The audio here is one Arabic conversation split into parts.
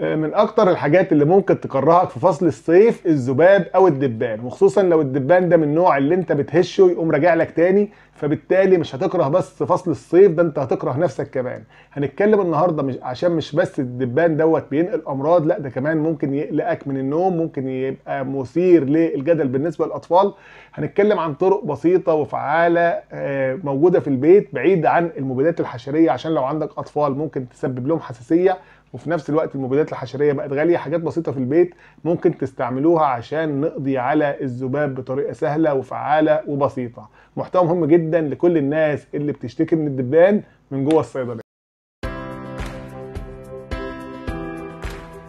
آه، من اكتر الحاجات اللي ممكن تكرهك في فصل الصيف الذباب او الدبان وخصوصا لو الدبان ده من النوع اللي انت بتهشه يقوم راجع لك تاني فبالتالي مش هتكره بس فصل الصيف ده انت هتكره نفسك كمان هنتكلم النهارده مش عشان مش بس الدبان دوت بينقل امراض لا ده كمان ممكن يقلقك من النوم ممكن يبقى مثير للجدل بالنسبه للاطفال هنتكلم عن طرق بسيطه وفعاله آه، موجوده في البيت بعيد عن المبيدات الحشريه عشان لو عندك اطفال ممكن تسبب لهم حساسيه وفي نفس الوقت المبيدات الحشريه بقت غاليه حاجات بسيطه في البيت ممكن تستعملوها عشان نقضي على الذباب بطريقه سهله وفعاله وبسيطه محتوى مهم جدا لكل الناس اللي بتشتكي من الدبان من جوه الصيدليه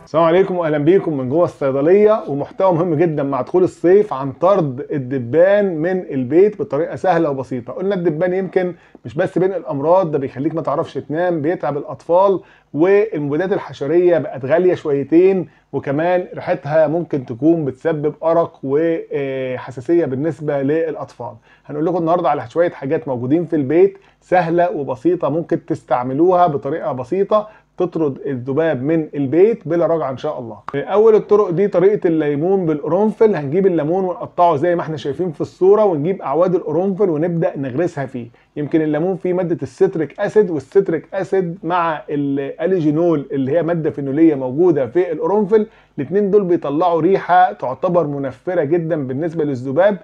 السلام عليكم واهلا بيكم من جوه الصيدليه ومحتوى مهم جدا مع دخول الصيف عن طرد الدبان من البيت بطريقه سهله وبسيطه قلنا الدبان يمكن مش بس بين الامراض ده بيخليك ما تعرفش تنام بيتعب الاطفال والمبيدات الحشريه بقت غاليه شويتين وكمان ريحتها ممكن تكون بتسبب ارق وحساسيه بالنسبه للاطفال هنقول لكم النهارده على شويه حاجات موجودين في البيت سهله وبسيطه ممكن تستعملوها بطريقه بسيطه تطرد الذباب من البيت بلا رجعه ان شاء الله اول الطرق دي طريقه الليمون بالقرنفل هنجيب الليمون ونقطعه زي ما احنا شايفين في الصوره ونجيب اعواد القرنفل ونبدا نغرسها فيه يمكن الليمون فيه ماده الستريك اسيد والستريك اسيد مع الاليجينول اللي هي ماده فينوليه موجوده في القرنفل الاثنين دول بيطلعوا ريحه تعتبر منفره جدا بالنسبه للذباب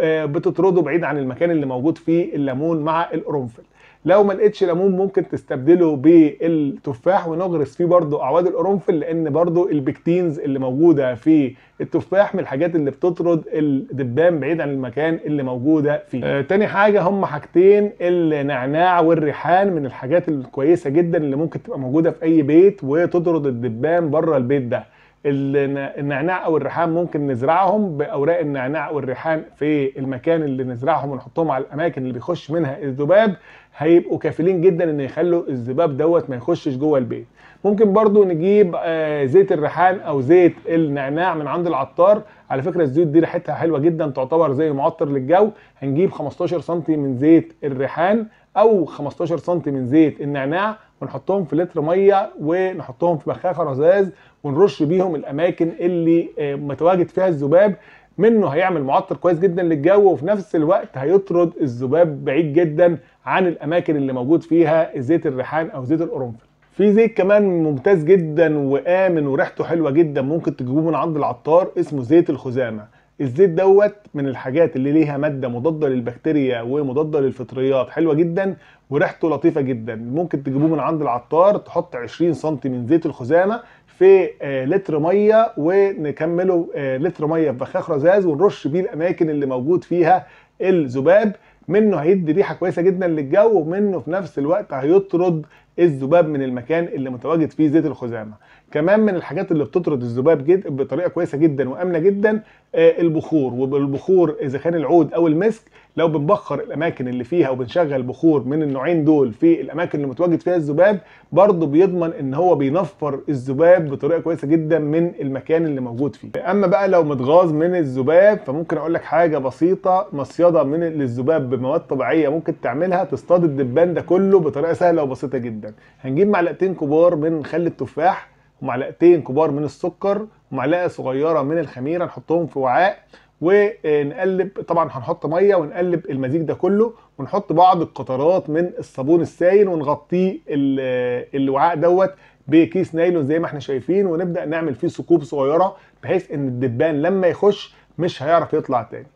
آه، بتطرده بعيد عن المكان اللي موجود فيه الليمون مع القرنفل لو ما لقيتش ليمون ممكن تستبدله بالتفاح ونغرس فيه برضه اعواد القرنفل لان برضه البكتينز اللي موجوده في التفاح من الحاجات اللي بتطرد الدبان بعيد عن المكان اللي موجوده فيه آه تاني حاجه هم حاجتين النعناع والريحان من الحاجات الكويسه جدا اللي ممكن تبقى موجوده في اي بيت وتطرد الدبان بره البيت ده النعناع او الريحان ممكن نزرعهم باوراق النعناع والريحان في المكان اللي نزرعهم ونحطهم على الاماكن اللي بيخش منها الذباب هيبقوا كافلين جدا ان يخلوا الذباب دوت ما يخشش جوه البيت ممكن برضو نجيب آه، زيت الريحان او زيت النعناع من عند العطار على فكره الزيوت دي ريحتها حلوه جدا تعتبر زي معطر للجو هنجيب 15 سم من زيت الريحان او 15 سم من زيت النعناع ونحطهم في لتر ميه ونحطهم في بخاخه رذاذ ونرش بيهم الاماكن اللي آه، متواجد فيها الذباب منه هيعمل معطر كويس جدا للجو وفي نفس الوقت هيطرد الذباب بعيد جدا عن الاماكن اللي موجود فيها زيت الريحان او زيت القرنفل في زيت كمان ممتاز جدا وامن وريحته حلوه جدا ممكن تجيبوه من عند العطار اسمه زيت الخزامه الزيت دوت من الحاجات اللي ليها ماده مضاده للبكتيريا ومضاده للفطريات حلوه جدا وريحته لطيفه جدا ممكن تجيبوه من عند العطار تحط 20 سم من زيت الخزامه في آه، لتر ميه ونكمله آه، لتر ميه في بخاخ رذاذ ونرش بيه الاماكن اللي موجود فيها الذباب منه هيدي ريحه كويسه جدا للجو ومنه في نفس الوقت هيطرد الذباب من المكان اللي متواجد فيه زيت الخزامه كمان من الحاجات اللي بتطرد الذباب جد بطريقه كويسه جدا وامنه جدا آه، البخور وبالبخور اذا كان العود او المسك لو بنبخر الاماكن اللي فيها وبنشغل بخور من النوعين دول في الاماكن اللي متواجد فيها الذباب برضه بيضمن ان هو بينفر الذباب بطريقه كويسه جدا من المكان اللي موجود فيه اما بقى لو متغاظ من الذباب فممكن اقول لك حاجه بسيطه مصيده من للذباب بمواد طبيعيه ممكن تعملها تصطاد الدبان ده كله بطريقه سهله وبسيطه جدا هنجيب معلقتين كبار من خل التفاح ومعلقتين كبار من السكر ومعلقه صغيره من الخميره نحطهم في وعاء ونقلب طبعا هنحط ميه ونقلب المزيج ده كله ونحط بعض القطرات من الصابون السائل ونغطيه الوعاء دوت بكيس نايلون زي ما احنا شايفين ونبدا نعمل فيه ثقوب صغيره بحيث ان الدبان لما يخش مش هيعرف يطلع تاني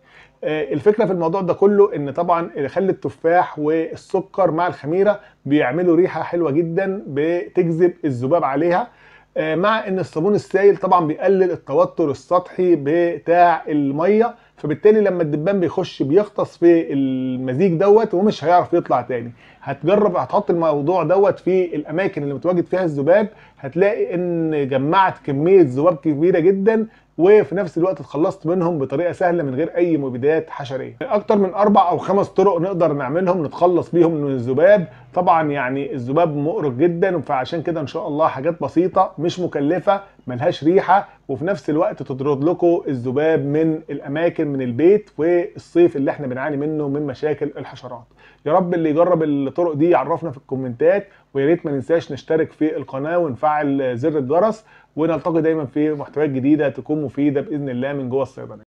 آه، الفكره في الموضوع ده كله ان طبعا خل التفاح والسكر مع الخميره بيعملوا ريحه حلوه جدا بتجذب الذباب عليها آه، مع ان الصابون السائل طبعا بيقلل التوتر السطحي بتاع الميه فبالتالي لما الدبان بيخش بيغطس في المزيج دوت ومش هيعرف يطلع تاني هتجرب هتحط الموضوع دوت في الاماكن اللي متواجد فيها الذباب هتلاقي ان جمعت كميه ذباب كبيره جدا وفي نفس الوقت اتخلصت منهم بطريقه سهله من غير اي مبيدات حشريه اكتر من اربع او خمس طرق نقدر نعملهم نتخلص بيهم من الذباب طبعا يعني الذباب مقرف جدا فعشان كده ان شاء الله حاجات بسيطه مش مكلفه ملهاش ريحه وفي نفس الوقت تطرد لكم الذباب من الاماكن من البيت والصيف اللي احنا بنعاني منه من مشاكل الحشرات يا رب اللي يجرب الطرق دي يعرفنا في الكومنتات ويا ريت ما ننساش نشترك في القناه ونفعل زر الجرس ونلتقي دايما في محتويات جديده تكون مفيده باذن الله من جوه الصيدليه